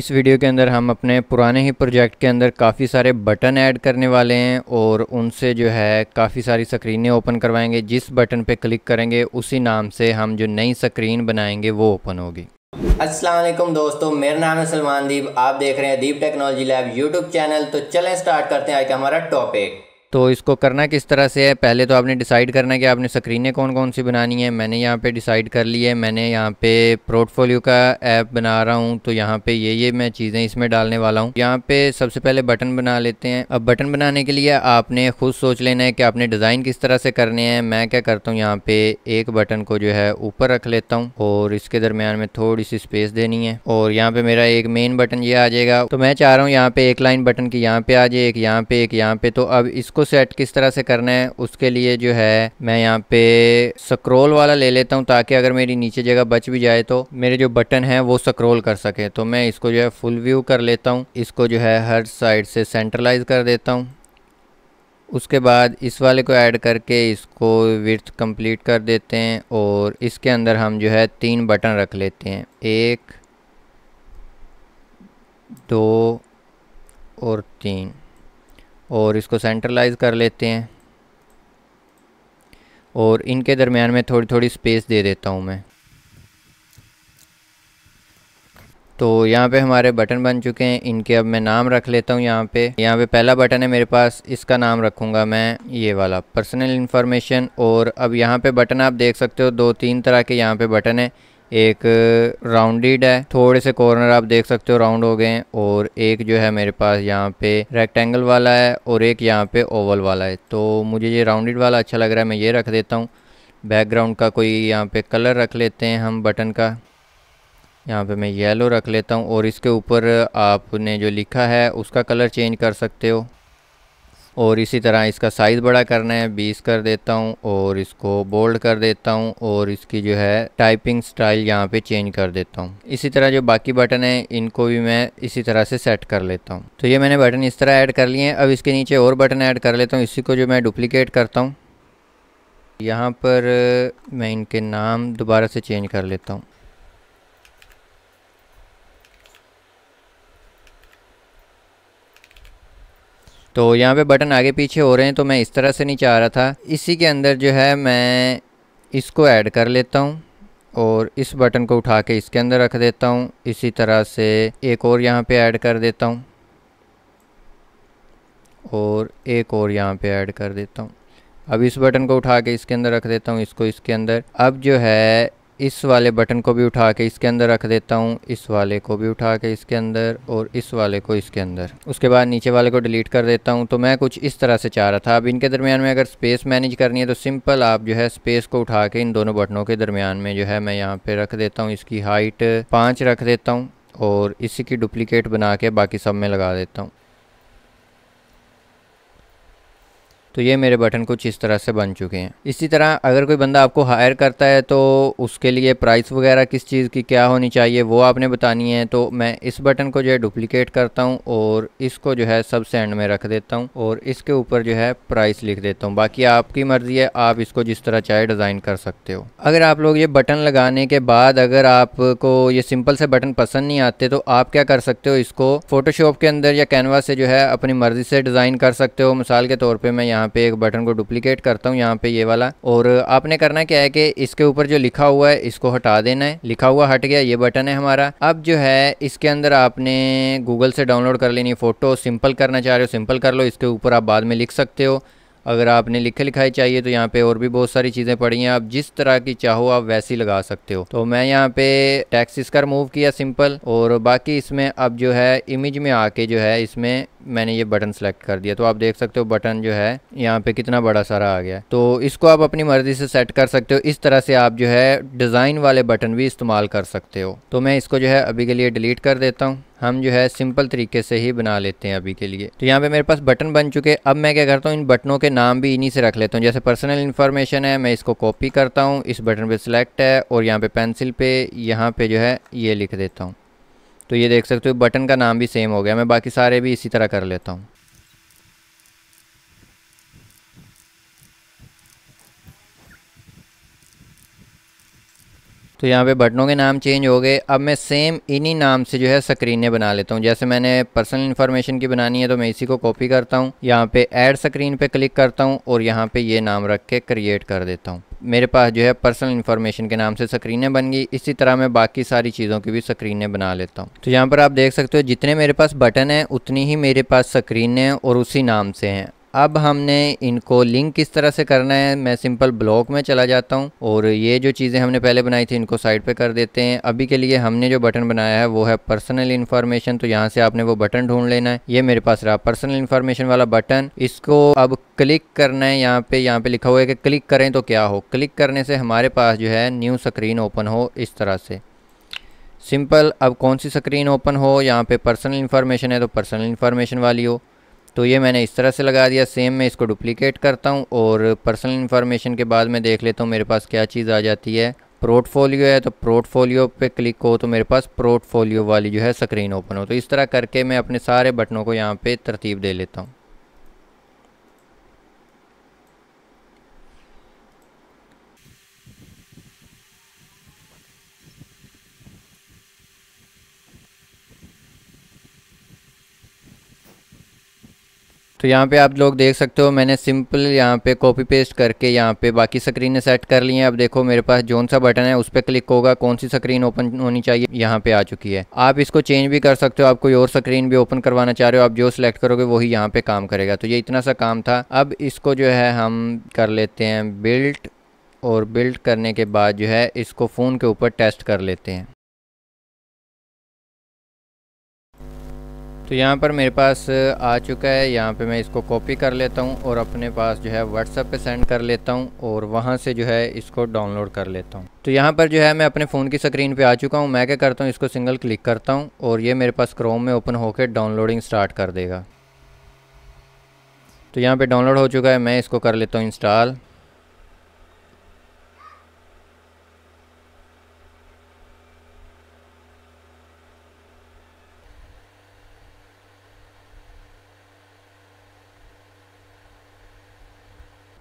इस वीडियो के अंदर हम अपने पुराने ही प्रोजेक्ट के अंदर काफ़ी सारे बटन ऐड करने वाले हैं और उनसे जो है काफ़ी सारी स्क्रीनें ओपन करवाएंगे जिस बटन पे क्लिक करेंगे उसी नाम से हम जो नई स्क्रीन बनाएंगे वो ओपन होगी असलम दोस्तों मेरा नाम है सलमान दीप आप देख रहे हैं Deep technology lab YouTube channel तो चलें स्टार्ट करते हैं आज का हमारा टॉपिक तो इसको करना किस तरह से है पहले तो आपने डिसाइड करना है कि आपने स्क्रीनें कौन कौन सी बनानी है मैंने यहाँ पे डिसाइड कर ली है मैंने यहाँ पे पोर्टफोलियो का ऐप बना रहा हूँ तो यहाँ पे ये ये मैं चीज़ें इसमें डालने वाला हूँ यहाँ पे सबसे पहले बटन बना लेते हैं अब बटन बनाने के लिए आपने खुद सोच लेना है कि आपने डिज़ाइन किस तरह से करने हैं मैं क्या करता हूँ यहाँ पे एक बटन को जो है ऊपर रख लेता हूँ और इसके दरमियान में थोड़ी सी स्पेस देनी है और यहाँ पे मेरा एक मेन बटन ये आ जाएगा तो मैं चाह रहा हूँ यहाँ पे एक लाइन बटन की यहाँ पे आ जाए एक यहाँ पे एक यहाँ पे तो अब इसको सेट किस तरह से करना है उसके लिए जो है मैं यहाँ पे स्क्रोल वाला ले लेता हूँ ताकि अगर मेरी नीचे जगह बच भी जाए तो मेरे जो बटन है वो स्क्रोल कर सके तो मैं इसको जो है फुल व्यू कर लेता हूँ इसको जो है हर साइड से सेंट्रलाइज कर देता हूँ उसके बाद इस वाले को ऐड करके इसको विर्थ कंप्लीट कर देते हैं और इसके अंदर हम जो है तीन बटन रख लेते हैं एक दो और तीन और इसको सेंट्रलाइज कर लेते हैं और इनके दरमियान में थोड़ी थोड़ी स्पेस दे देता हूँ मैं तो यहाँ पे हमारे बटन बन चुके हैं इनके अब मैं नाम रख लेता हूँ यहाँ पे यहाँ पे पहला बटन है मेरे पास इसका नाम रखूँगा मैं ये वाला पर्सनल इन्फॉर्मेशन और अब यहाँ पे बटन आप देख सकते हो दो तीन तरह के यहाँ पे बटन है एक राउंडेड है थोड़े से कॉर्नर आप देख सकते हो राउंड हो गए हैं और एक जो है मेरे पास यहाँ पे रेक्टेंगल वाला है और एक यहाँ पे ओवल वाला है तो मुझे ये राउंडेड वाला अच्छा लग रहा है मैं ये रख देता हूँ बैकग्राउंड का कोई यहाँ पे कलर रख लेते हैं हम बटन का यहाँ पे मैं येलो रख लेता हूँ और इसके ऊपर आपने जो लिखा है उसका कलर चेंज कर सकते हो और इसी तरह इसका साइज़ बड़ा करना है बीस कर देता हूँ और इसको बोल्ड कर देता हूँ और इसकी जो है टाइपिंग स्टाइल यहाँ पे चेंज कर देता हूँ इसी तरह जो बाकी बटन है इनको भी मैं इसी तरह से सेट कर लेता हूँ तो ये मैंने बटन इस तरह ऐड कर लिए हैं अब इसके नीचे और बटन ऐड कर लेता हूँ इसी को जो मैं डुप्लीकेट करता हूँ यहाँ पर मैं इनके नाम दोबारा से चेंज कर लेता हूँ तो यहाँ पे बटन आगे पीछे हो रहे हैं तो मैं इस तरह से नहीं चाह रहा था इसी के अंदर जो है मैं इसको ऐड कर लेता हूँ और इस बटन को उठा के इसके अंदर रख देता हूँ इसी तरह से एक और यहाँ पे ऐड कर देता हूँ और एक और यहाँ पे ऐड कर देता हूँ अब इस बटन को उठा के इसके अंदर रख देता हूँ इसको इसके अंदर अब जो है इस वाले बटन को भी उठा के इसके अंदर रख देता हूँ इस वाले को भी उठा के इसके अंदर और इस वाले को इसके अंदर उसके बाद नीचे वाले को डिलीट कर देता हूँ तो मैं कुछ इस तरह से चाह रहा था अब इनके दरमियान में अगर स्पेस मैनेज करनी है तो सिंपल आप जो है स्पेस को उठा के इन दोनों बटनों के दरमियान में जो है मैं यहाँ पर रख देता हूँ इसकी हाइट पाँच रख देता हूँ और इसी की डुप्लिकेट बना के बाकी सब में लगा देता हूँ तो ये मेरे बटन कुछ इस तरह से बन चुके हैं इसी तरह अगर कोई बंदा आपको हायर करता है तो उसके लिए प्राइस वगैरह किस चीज़ की क्या होनी चाहिए वो आपने बतानी है तो मैं इस बटन को जो है डुप्लिकेट करता हूँ और इसको जो है सबसे एंड में रख देता हूँ और इसके ऊपर जो है प्राइस लिख देता हूँ बाकी आपकी मर्ज़ी है आप इसको जिस तरह चाहे डिज़ाइन कर सकते हो अगर आप लोग ये बटन लगाने के बाद अगर आपको ये सिंपल से बटन पसंद नहीं आते तो आप क्या कर सकते हो इसको फोटोशॉप के अंदर या कैनवा से जो है अपनी मर्ज़ी से डिज़ाइन कर सकते हो मिसाल के तौर पर मैं यहाँ यहाँ पे एक बटन को डुप्लीकेट करता हूँ यहाँ पे ये वाला और आपने करना क्या है कि इसके ऊपर जो लिखा हुआ है इसको हटा देना है लिखा हुआ हट गया ये बटन है हमारा अब जो है इसके अंदर आपने गूगल से डाउनलोड कर लेनी फोटो सिंपल करना चाह रहे हो सिंपल कर लो इसके ऊपर आप बाद में लिख सकते हो अगर आपने लिखे लिखाई चाहिए तो यहाँ पे और भी बहुत सारी चीज़ें पड़ी हैं आप जिस तरह की चाहो आप वैसी लगा सकते हो तो मैं यहाँ पे टैक्स इसका रिमूव किया सिंपल और बाकी इसमें अब जो है इमेज में आके जो है इसमें मैंने ये बटन सेलेक्ट कर दिया तो आप देख सकते हो बटन जो है यहाँ पे कितना बड़ा सारा आ गया तो इसको आप अपनी मर्ज़ी से सेट कर सकते हो इस तरह से आप जो है डिज़ाइन वाले बटन भी इस्तेमाल कर सकते हो तो मैं इसको जो है अभी के लिए डिलीट कर देता हूँ हम जो है सिंपल तरीके से ही बना लेते हैं अभी के लिए तो यहाँ पे मेरे पास बटन बन चुके अब मैं क्या करता हूँ इन बटनों के नाम भी इन्हीं से रख लेता हूँ जैसे पर्सनल इन्फॉर्मेशन है मैं इसको कॉपी करता हूँ इस बटन पर सिलेक्ट है और यहाँ पर पेंसिल पे यहाँ पर जो है ये लिख देता हूँ तो ये देख सकते हो बटन का नाम भी सेम हो गया मैं बाकी सारे भी इसी तरह कर लेता हूँ तो यहाँ पे बटनों के नाम चेंज हो गए अब मैं सेम इन्हीं नाम से जो है स्क्रीनें बना लेता हूँ जैसे मैंने पर्सनल इन्फॉर्मेशन की बनानी है तो मैं इसी को कॉपी करता हूँ यहाँ पे ऐड स्क्रीन पे क्लिक करता हूँ और यहाँ पे ये नाम रख के क्रिएट कर देता हूँ मेरे पास जो है पर्सनल इन्फॉर्मेशन के नाम से स्क्रीनें बन गई इसी तरह मैं बाकी सारी चीज़ों की भी स्क्रीनें बना लेता हूँ तो यहाँ पर आप देख सकते हो जितने मेरे पास बटन हैं उतनी ही मेरे पास स्क्रीनें और उसी नाम से हैं अब हमने इनको लिंक किस तरह से करना है मैं सिंपल ब्लॉक में चला जाता हूँ और ये जो चीज़ें हमने पहले बनाई थी इनको साइड पे कर देते हैं अभी के लिए हमने जो बटन बनाया है वो है पर्सनल इन्फॉर्मेशन तो यहाँ से आपने वो बटन ढूंढ लेना है ये मेरे पास रहा पर्सनल इन्फॉर्मेशन वाला बटन इसको अब क्लिक करना है यहाँ पे यहाँ पे लिखा हुआ है कि क्लिक करें तो क्या हो क्लिक करने से हमारे पास जो है न्यू स्क्रीन ओपन हो इस तरह से सिंपल अब कौन सी स्क्रीन ओपन हो यहाँ पे पर्सनल इन्फॉर्मेशन है तो पर्सनल इन्फॉर्मेशन वाली हो तो ये मैंने इस तरह से लगा दिया सेम मैं इसको डुप्लीकेट करता हूँ और पर्सनल इन्फॉर्मेशन के बाद मैं देख लेता हूँ मेरे पास क्या चीज़ आ जाती है पोर्टफोलियो है तो पोर्टफोलियो पे क्लिक हो तो मेरे पास पोर्टफोलियो वाली जो है स्क्रीन ओपन हो तो इस तरह करके मैं अपने सारे बटनों को यहाँ पे तरतीब दे लेता हूँ तो यहाँ पे आप लोग देख सकते हो मैंने सिंपल यहाँ पे कॉपी पेस्ट करके यहाँ पे बाकी स्क्रीनें सेट कर ली हैं अब देखो मेरे पास जोन सा बटन है उस पर क्लिक होगा कौन सी स्क्रीन ओपन होनी चाहिए यहाँ पे आ चुकी है आप इसको चेंज भी कर सकते हो आप कोई और स्क्रीन भी ओपन करवाना चाह रहे हो आप जो सिलेक्ट करोगे वही यहाँ पे काम करेगा तो ये इतना सा काम था अब इसको जो है हम कर लेते हैं बिल्ट और बिल्ट करने के बाद जो है इसको फ़ोन के ऊपर टेस्ट कर लेते हैं तो यहाँ पर मेरे पास आ चुका है यहाँ पे मैं इसको कॉपी कर लेता हूँ और अपने पास जो है व्हाट्सअप पे सेंड कर लेता हूँ और वहाँ से जो है इसको डाउनलोड कर लेता हूँ तो यहाँ पर जो है मैं अपने फ़ोन की स्क्रीन पे आ चुका हूँ मैं क्या करता हूँ इसको सिंगल क्लिक करता हूँ और ये मेरे पास क्रोम में ओपन होकर डाउनलोडिंग स्टार्ट कर देगा तो यहाँ पर डाउनलोड हो चुका है मैं इसको कर लेता हूँ इंस्टॉल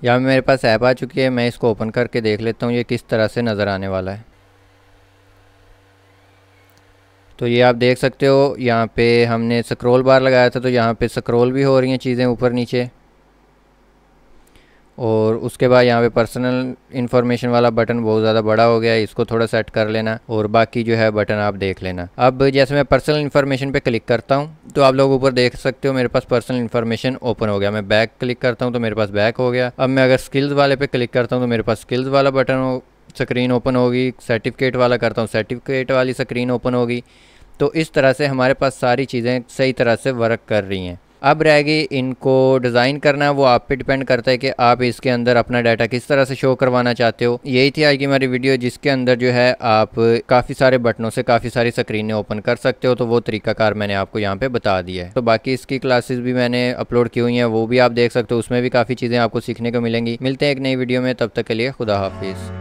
यहाँ मेरे पास ऐप आ चुकी है मैं इसको ओपन करके देख लेता हूँ ये किस तरह से नज़र आने वाला है तो ये आप देख सकते हो यहाँ पे हमने स्क्रोल बार लगाया था तो यहाँ पे स्क्रोल भी हो रही हैं चीज़ें ऊपर नीचे और उसके बाद यहाँ पे पर्सनल इन्फॉर्मेशन वाला बटन बहुत ज़्यादा बड़ा हो गया है इसको थोड़ा सेट कर लेना और बाकी जो है बटन आप देख लेना अब जैसे मैं पर्सनल इन्फॉर्मेशन पे क्लिक करता हूँ तो आप लोग ऊपर देख सकते हो मेरे पास पर्सनल इन्फॉर्मेशन ओपन हो गया मैं बैक क्लिक करता हूँ तो मेरे पास बैक हो गया अब मैं अगर स्किल्स वाले पे क्लिक करता हूँ तो मेरे पास स्किल्स वाला बटन स्क्रीन ओपन होगी सर्टिफिकेट वाला करता हूँ सर्टिफिकेट वाली स्क्रीन ओपन होगी तो इस तरह से हमारे पास सारी चीज़ें सही तरह से वर्क कर रही हैं अब रहेगी इनको डिज़ाइन करना वो आप पे डिपेंड करता है कि आप इसके अंदर अपना डाटा किस तरह से शो करवाना चाहते हो यही थी आज की हमारी वीडियो जिसके अंदर जो है आप काफ़ी सारे बटनों से काफ़ी सारी स्क्रीनें ओपन कर सकते हो तो वो तरीकाकार मैंने आपको यहाँ पे बता दिया है तो बाकी इसकी क्लासेस भी मैंने अपलोड की हुई हैं वो भी आप देख सकते हो उसमें भी काफ़ी चीज़ें आपको सीखने को मिलेंगी मिलते हैं एक नई वीडियो में तब तक के लिए खुदा हाफिज़